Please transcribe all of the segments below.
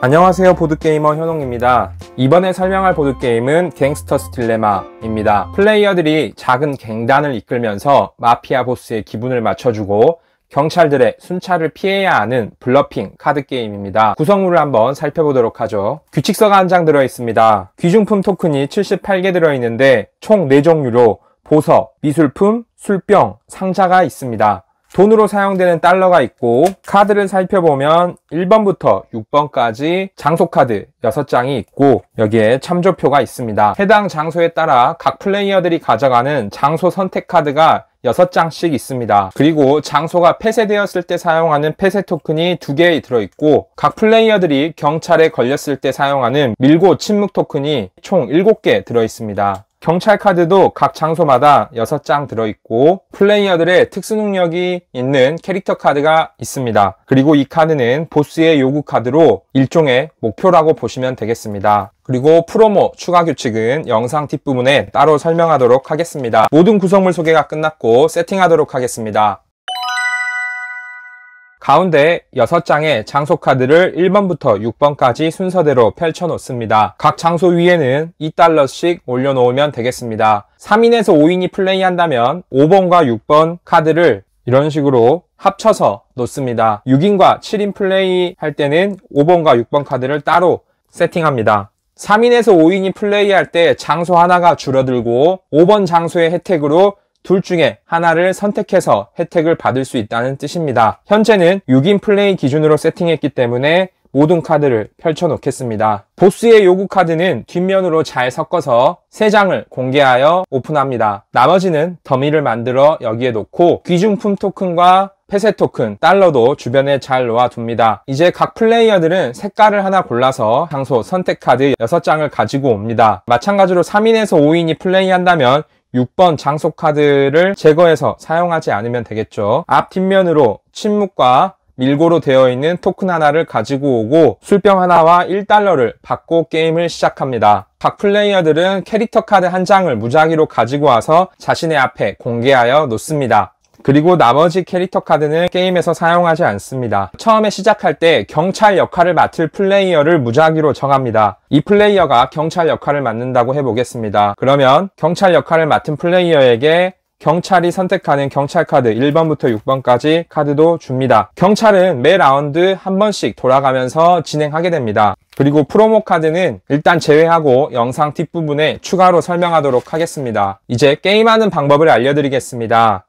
안녕하세요 보드게이머 현홍입니다 이번에 설명할 보드게임은 갱스터스 틸레마입니다 플레이어들이 작은 갱단을 이끌면서 마피아 보스의 기분을 맞춰주고 경찰들의 순찰을 피해야 하는 블러핑 카드 게임입니다. 구성물을 한번 살펴보도록 하죠. 규칙서가 한 장 들어있습니다. 귀중품 토큰이 78개 들어있는데 총 4종류로 보석, 미술품, 술병, 상자가 있습니다. 돈으로 사용되는 달러가 있고 카드를 살펴보면 1번부터 6번까지 장소카드 6장이 있고 여기에 참조표가 있습니다. 해당 장소에 따라 각 플레이어들이 가져가는 장소 선택 카드가 6장씩 있습니다. 그리고 장소가 폐쇄되었을 때 사용하는 폐쇄 토큰이 2개 에 들어있고 각 플레이어들이 경찰에 걸렸을 때 사용하는 밀고 침묵 토큰이 총 7개 들어있습니다. 경찰 카드도 각 장소마다 6장 들어있고 플레이어들의 특수 능력이 있는 캐릭터 카드가 있습니다. 그리고 이 카드는 보스의 요구 카드로 일종의 목표라고 보시면 되겠습니다. 그리고 프로모 추가 규칙은 영상 뒷부분에 따로 설명하도록 하겠습니다. 모든 구성물 소개가 끝났고 세팅하도록 하겠습니다. 가운데 6장의 장소 카드를 1번부터 6번까지 순서대로 펼쳐 놓습니다. 각 장소 위에는 2달러씩 올려놓으면 되겠습니다. 3인에서 5인이 플레이한다면 5번과 6번 카드를 이런 식으로 합쳐서 놓습니다. 6인과 7인 플레이 할 때는 5번과 6번 카드를 따로 세팅합니다. 3인에서 5인이 플레이할 때 장소 하나가 줄어들고 5번 장소의 혜택으로 둘 중에 하나를 선택해서 혜택을 받을 수 있다는 뜻입니다. 현재는 6인 플레이 기준으로 세팅했기 때문에 모든 카드를 펼쳐놓겠습니다. 보스의 요구 카드는 뒷면으로 잘 섞어서 3장을 공개하여 오픈합니다. 나머지는 더미를 만들어 여기에 놓고 귀중품 토큰과 폐쇄 토큰, 달러도 주변에 잘 놓아둡니다. 이제 각 플레이어들은 색깔을 하나 골라서 장소, 선택 카드 6장을 가지고 옵니다. 마찬가지로 3인에서 5인이 플레이한다면 6번 장소 카드를 제거해서 사용하지 않으면 되겠죠. 앞 뒷면으로 침묵과 밀고로 되어 있는 토큰 하나를 가지고 오고 술병 하나와 1달러를 받고 게임을 시작합니다. 각 플레이어들은 캐릭터 카드 한 장을 무작위로 가지고 와서 자신의 앞에 공개하여 놓습니다. 그리고 나머지 캐릭터 카드는 게임에서 사용하지 않습니다. 처음에 시작할 때 경찰 역할을 맡을 플레이어를 무작위로 정합니다. 이 플레이어가 경찰 역할을 맡는다고 해보겠습니다. 그러면 경찰 역할을 맡은 플레이어에게 경찰이 선택하는 경찰 카드 1번부터 6번까지 카드도 줍니다. 경찰은 매 라운드 한 번씩 돌아가면서 진행하게 됩니다. 그리고 프로모 카드는 일단 제외하고 영상 뒷부분에 추가로 설명하도록 하겠습니다. 이제 게임하는 방법을 알려드리겠습니다.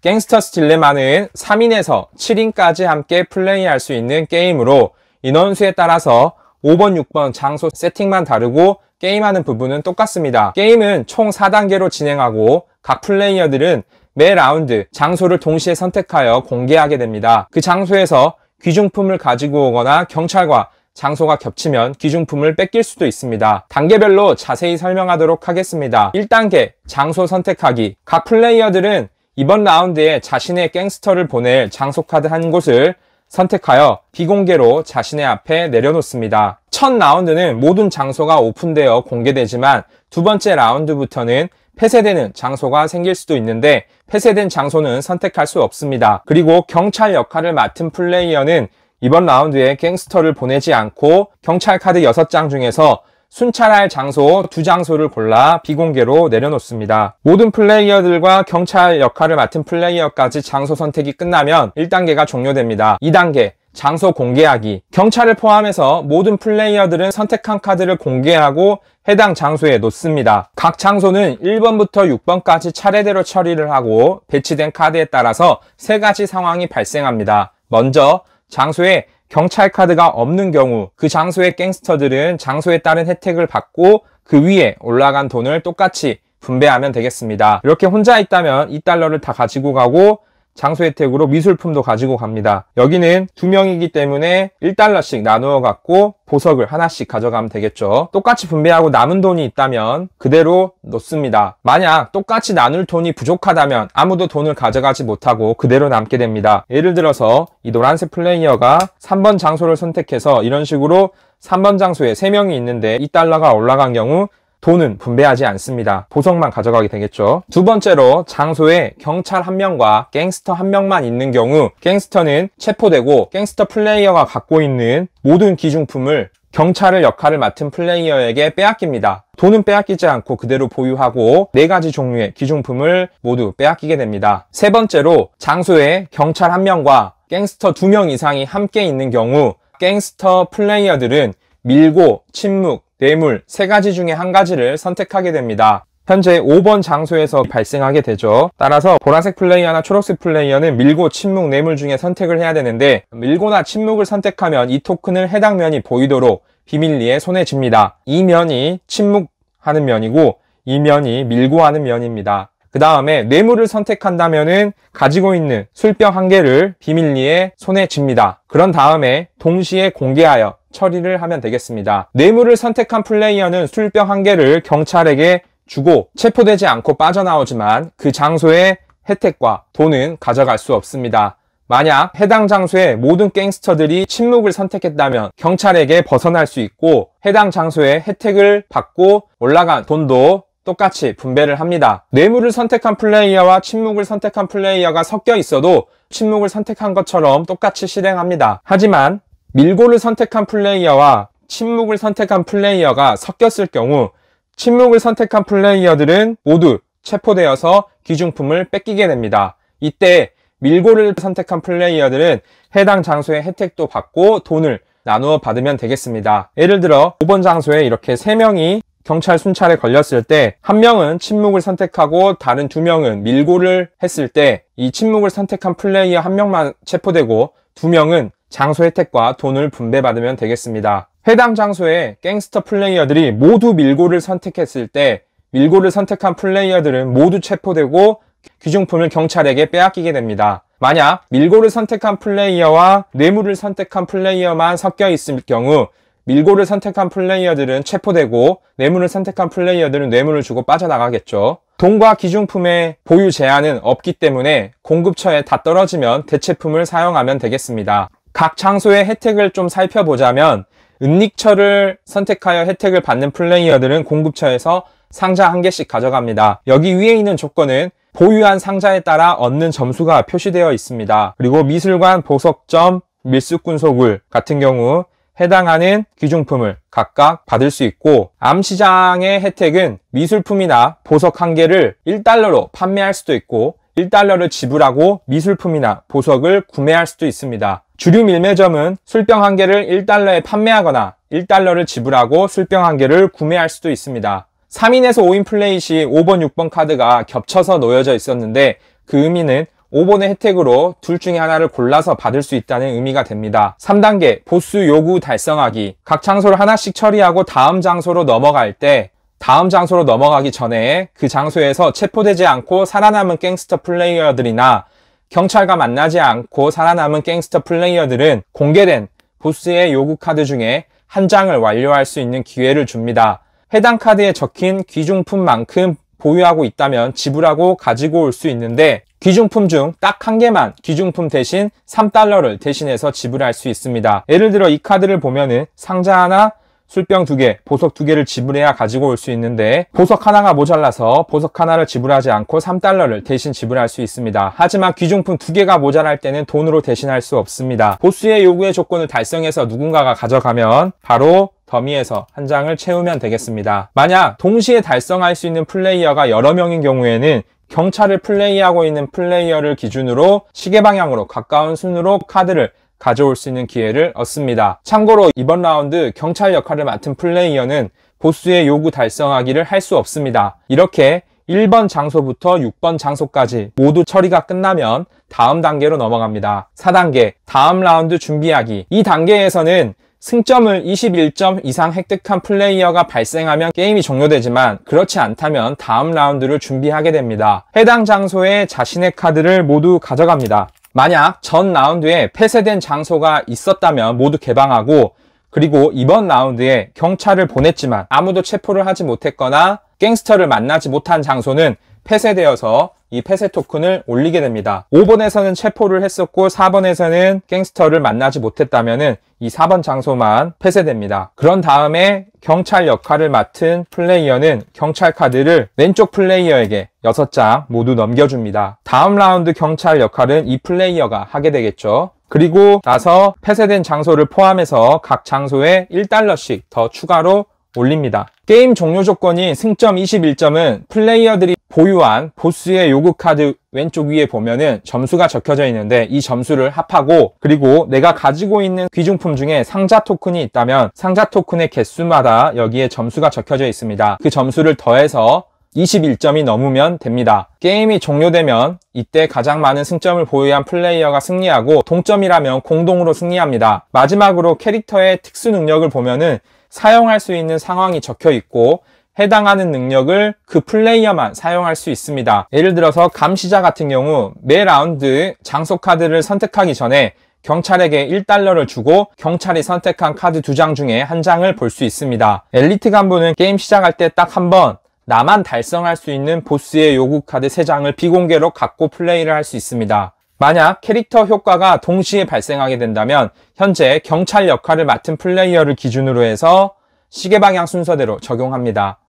갱스터스 틸레마는 3인에서 7인까지 함께 플레이할 수 있는 게임으로 인원수에 따라서 5번, 6번 장소 세팅만 다르고 게임하는 부분은 똑같습니다. 게임은 총 4단계로 진행하고 각 플레이어들은 매 라운드 장소를 동시에 선택하여 공개하게 됩니다. 그 장소에서 귀중품을 가지고 오거나 경찰과 장소가 겹치면 귀중품을 뺏길 수도 있습니다. 단계별로 자세히 설명하도록 하겠습니다. 1단계 장소 선택하기 각 플레이어들은 이번 라운드에 자신의 갱스터를 보낼 장소 카드 한 곳을 선택하여 비공개로 자신의 앞에 내려놓습니다. 첫 라운드는 모든 장소가 오픈되어 공개되지만 두 번째 라운드부터는 폐쇄되는 장소가 생길 수도 있는데 폐쇄된 장소는 선택할 수 없습니다. 그리고 경찰 역할을 맡은 플레이어는 이번 라운드에 갱스터를 보내지 않고 경찰 카드 6장 중에서 순찰할 장소 두 장소를 골라 비공개로 내려놓습니다. 모든 플레이어들과 경찰 역할을 맡은 플레이어까지 장소 선택이 끝나면 1단계가 종료됩니다. 2단계 장소 공개하기 경찰을 포함해서 모든 플레이어들은 선택한 카드를 공개하고 해당 장소에 놓습니다. 각 장소는 1번부터 6번까지 차례대로 처리를 하고 배치된 카드에 따라서 세 가지 상황이 발생합니다. 먼저 장소에 경찰 카드가 없는 경우 그 장소의 갱스터들은 장소에 따른 혜택을 받고 그 위에 올라간 돈을 똑같이 분배하면 되겠습니다. 이렇게 혼자 있다면 이달러를다 가지고 가고 장소 혜택으로 미술품도 가지고 갑니다. 여기는 두 명이기 때문에 1달러씩 나누어 갖고 보석을 하나씩 가져가면 되겠죠. 똑같이 분배하고 남은 돈이 있다면 그대로 놓습니다. 만약 똑같이 나눌 돈이 부족하다면 아무도 돈을 가져가지 못하고 그대로 남게 됩니다. 예를 들어서 이 노란색 플레이어가 3번 장소를 선택해서 이런 식으로 3번 장소에 3명이 있는데 2달러가 올라간 경우 돈은 분배하지 않습니다. 보석만 가져가게 되겠죠. 두 번째로 장소에 경찰 한 명과 갱스터 한 명만 있는 경우 갱스터는 체포되고 갱스터 플레이어가 갖고 있는 모든 기중품을 경찰을 역할을 맡은 플레이어에게 빼앗깁니다. 돈은 빼앗기지 않고 그대로 보유하고 네 가지 종류의 기중품을 모두 빼앗기게 됩니다. 세 번째로 장소에 경찰 한 명과 갱스터 두 명 이상이 함께 있는 경우 갱스터 플레이어들은 밀고 침묵, 뇌물 세 가지 중에 한 가지를 선택하게 됩니다. 현재 5번 장소에서 발생하게 되죠. 따라서 보라색 플레이어나 초록색 플레이어는 밀고 침묵 뇌물 중에 선택을 해야 되는데 밀고나 침묵을 선택하면 이 토큰을 해당 면이 보이도록 비밀리에 손해 집니다. 이 면이 침묵하는 면이고 이 면이 밀고 하는 면입니다. 그 다음에 뇌물을 선택한다면은 가지고 있는 술병 한 개를 비밀리에 손에 쥡니다. 그런 다음에 동시에 공개하여 처리를 하면 되겠습니다. 뇌물을 선택한 플레이어는 술병 한 개를 경찰에게 주고 체포되지 않고 빠져나오지만 그 장소의 혜택과 돈은 가져갈 수 없습니다. 만약 해당 장소에 모든 갱스터들이 침묵을 선택했다면 경찰에게 벗어날 수 있고 해당 장소에 혜택을 받고 올라간 돈도 똑같이 분배를 합니다. 뇌물을 선택한 플레이어와 침묵을 선택한 플레이어가 섞여 있어도 침묵을 선택한 것처럼 똑같이 실행합니다. 하지만 밀고를 선택한 플레이어와 침묵을 선택한 플레이어가 섞였을 경우 침묵을 선택한 플레이어들은 모두 체포되어서 기중품을 뺏기게 됩니다. 이때 밀고를 선택한 플레이어들은 해당 장소의 혜택도 받고 돈을 나누어 받으면 되겠습니다. 예를 들어 5번 장소에 이렇게 3명이 경찰 순찰에 걸렸을 때 한 명은 침묵을 선택하고 다른 두 명은 밀고를 했을 때 이 침묵을 선택한 플레이어 한 명만 체포되고 두 명은 장소 혜택과 돈을 분배받으면 되겠습니다. 해당 장소에 갱스터 플레이어들이 모두 밀고를 선택했을 때 밀고를 선택한 플레이어들은 모두 체포되고 귀중품을 경찰에게 빼앗기게 됩니다. 만약 밀고를 선택한 플레이어와 뇌물을 선택한 플레이어만 섞여 있을 경우 밀고를 선택한 플레이어들은 체포되고 뇌물을 선택한 플레이어들은 뇌물을 주고 빠져나가겠죠. 돈과 기준품의 보유 제한은 없기 때문에 공급처에 다 떨어지면 대체품을 사용하면 되겠습니다. 각 장소의 혜택을 좀 살펴보자면 은닉처를 선택하여 혜택을 받는 플레이어들은 공급처에서 상자 한 개씩 가져갑니다. 여기 위에 있는 조건은 보유한 상자에 따라 얻는 점수가 표시되어 있습니다. 그리고 미술관, 보석점, 밀수꾼 소굴 같은 경우 해당하는 귀중품을 각각 받을 수 있고 암시장의 혜택은 미술품이나 보석 한 개를 1달러로 판매할 수도 있고 1달러를 지불하고 미술품이나 보석을 구매할 수도 있습니다. 주류 밀매점은 술병 한 개를 1달러에 판매하거나 1달러를 지불하고 술병 한 개를 구매할 수도 있습니다. 3인에서 5인 플레이 시 5번, 6번 카드가 겹쳐서 놓여져 있었는데 그 의미는 5번의 혜택으로 둘 중에 하나를 골라서 받을 수 있다는 의미가 됩니다. 3단계 보수 요구 달성하기 각 장소를 하나씩 처리하고 다음 장소로 넘어갈 때 다음 장소로 넘어가기 전에 그 장소에서 체포되지 않고 살아남은 갱스터 플레이어들이나 경찰과 만나지 않고 살아남은 갱스터 플레이어들은 공개된 보스의 요구 카드 중에 한 장을 완료할 수 있는 기회를 줍니다. 해당 카드에 적힌 귀중품만큼 보유하고 있다면 지불하고 가지고 올 수 있는데 귀중품 중 딱 한 개만 귀중품 대신 3달러를 대신해서 지불할 수 있습니다. 예를 들어 이 카드를 보면은 상자 하나, 술병 두개 보석 두개를 지불해야 가지고 올 수 있는데 보석 하나가 모자라서 보석 하나를 지불하지 않고 3달러를 대신 지불할 수 있습니다. 하지만 귀중품 두개가 모자랄 때는 돈으로 대신할 수 없습니다. 보스의 요구의 조건을 달성해서 누군가가 가져가면 바로 더미에서 한 장을 채우면 되겠습니다. 만약 동시에 달성할 수 있는 플레이어가 여러 명인 경우에는 경찰을 플레이하고 있는 플레이어를 기준으로 시계 방향으로 가까운 순으로 카드를 가져올 수 있는 기회를 얻습니다. 참고로 이번 라운드 경찰 역할을 맡은 플레이어는 보스의 요구 달성하기를 할 수 없습니다. 이렇게 1번 장소부터 6번 장소까지 모두 처리가 끝나면 다음 단계로 넘어갑니다. 4단계 다음 라운드 준비하기 이 단계에서는 승점을 21점 이상 획득한 플레이어가 발생하면 게임이 종료되지만 그렇지 않다면 다음 라운드를 준비하게 됩니다. 해당 장소에 자신의 카드를 모두 가져갑니다. 만약 전 라운드에 폐쇄된 장소가 있었다면 모두 개방하고 그리고 이번 라운드에 경찰을 보냈지만 아무도 체포를 하지 못했거나 갱스터를 만나지 못한 장소는 폐쇄되어서 이 폐쇄 토큰을 올리게 됩니다. 5번에서는 체포를 했었고 4번에서는 갱스터를 만나지 못했다면 이 4번 장소만 폐쇄됩니다. 그런 다음에 경찰 역할을 맡은 플레이어는 경찰 카드를 왼쪽 플레이어에게 6장 모두 넘겨줍니다. 다음 라운드 경찰 역할은 이 플레이어가 하게 되겠죠. 그리고 나서 폐쇄된 장소를 포함해서 각 장소에 1달러씩 더 추가로 올립니다. 게임 종료 조건인 승점 21점은 플레이어들이 보유한 보스의 요구 카드 왼쪽 위에 보면은 점수가 적혀져 있는데 이 점수를 합하고 그리고 내가 가지고 있는 귀중품 중에 상자 토큰이 있다면 상자 토큰의 개수마다 여기에 점수가 적혀져 있습니다. 그 점수를 더해서 21점이 넘으면 됩니다. 게임이 종료되면 이때 가장 많은 승점을 보유한 플레이어가 승리하고 동점이라면 공동으로 승리합니다. 마지막으로 캐릭터의 특수 능력을 보면은 사용할 수 있는 상황이 적혀 있고 해당하는 능력을 그 플레이어만 사용할 수 있습니다. 예를 들어서 감시자 같은 경우 매 라운드 장소 카드를 선택하기 전에 경찰에게 1달러를 주고 경찰이 선택한 카드 두 장 중에 한 장을 볼 수 있습니다. 엘리트 간부는 게임 시작할 때 딱 한 번 나만 달성할 수 있는 보스의 요구 카드 3장을 비공개로 갖고 플레이를 할 수 있습니다. 만약 캐릭터 효과가 동시에 발생하게 된다면 현재 경찰 역할을 맡은 플레이어를 기준으로 해서 시계 방향 순서대로 적용합니다.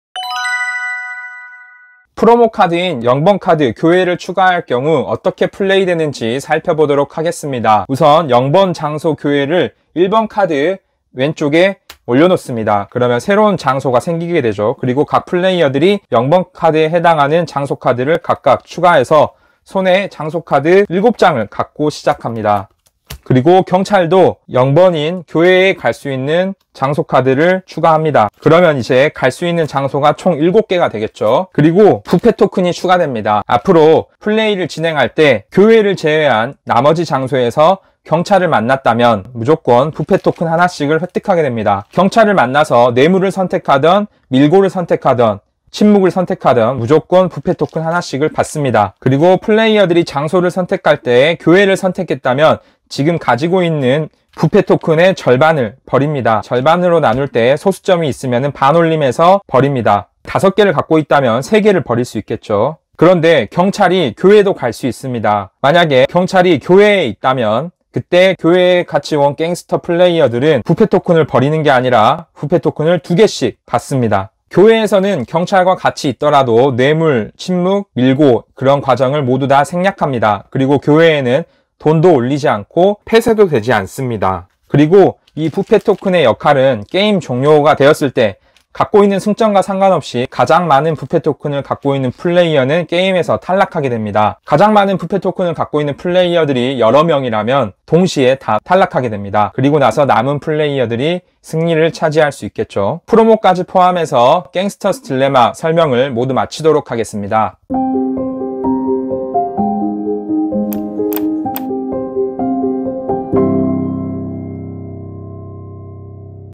프로모 카드인 0번 카드 교회를 추가할 경우 어떻게 플레이되는지 살펴보도록 하겠습니다. 우선 0번 장소 교회를 1번 카드 왼쪽에 올려놓습니다. 그러면 새로운 장소가 생기게 되죠. 그리고 각 플레이어들이 0번 카드에 해당하는 장소 카드를 각각 추가해서 손에 장소카드 7장을 갖고 시작합니다. 그리고 경찰도 0번인 교회에 갈 수 있는 장소 카드를 추가합니다. 그러면 이제 갈 수 있는 장소가 총 7개가 되겠죠. 그리고 부패 토큰이 추가됩니다. 앞으로 플레이를 진행할 때 교회를 제외한 나머지 장소에서 경찰을 만났다면 무조건 부패 토큰 하나씩을 획득하게 됩니다. 경찰을 만나서 뇌물을 선택하던 밀고를 선택하던 침묵을 선택하든 무조건 부패 토큰 하나씩을 받습니다. 그리고 플레이어들이 장소를 선택할 때 교회를 선택했다면 지금 가지고 있는 부패 토큰의 절반을 버립니다. 절반으로 나눌 때 소수점이 있으면 반올림해서 버립니다. 다섯 개를 갖고 있다면 세 개를 버릴 수 있겠죠. 그런데 경찰이 교회도 갈 수 있습니다. 만약에 경찰이 교회에 있다면 그때 교회에 같이 온 갱스터 플레이어들은 부패 토큰을 버리는 게 아니라 부패 토큰을 두 개씩 받습니다. 교회에서는 경찰과 같이 있더라도 뇌물, 침묵, 밀고 그런 과정을 모두 다 생략합니다. 그리고 교회에는 돈도 올리지 않고 폐쇄도 되지 않습니다. 그리고 이 부패 토큰의 역할은 게임 종료가 되었을 때 갖고 있는 승점과 상관없이 가장 많은 부패 토큰을 갖고 있는 플레이어는 게임에서 탈락하게 됩니다. 가장 많은 부패 토큰을 갖고 있는 플레이어들이 여러 명이라면 동시에 다 탈락하게 됩니다. 그리고 나서 남은 플레이어들이 승리를 차지할 수 있겠죠. 프로모까지 포함해서 갱스터스 딜레마 설명을 모두 마치도록 하겠습니다.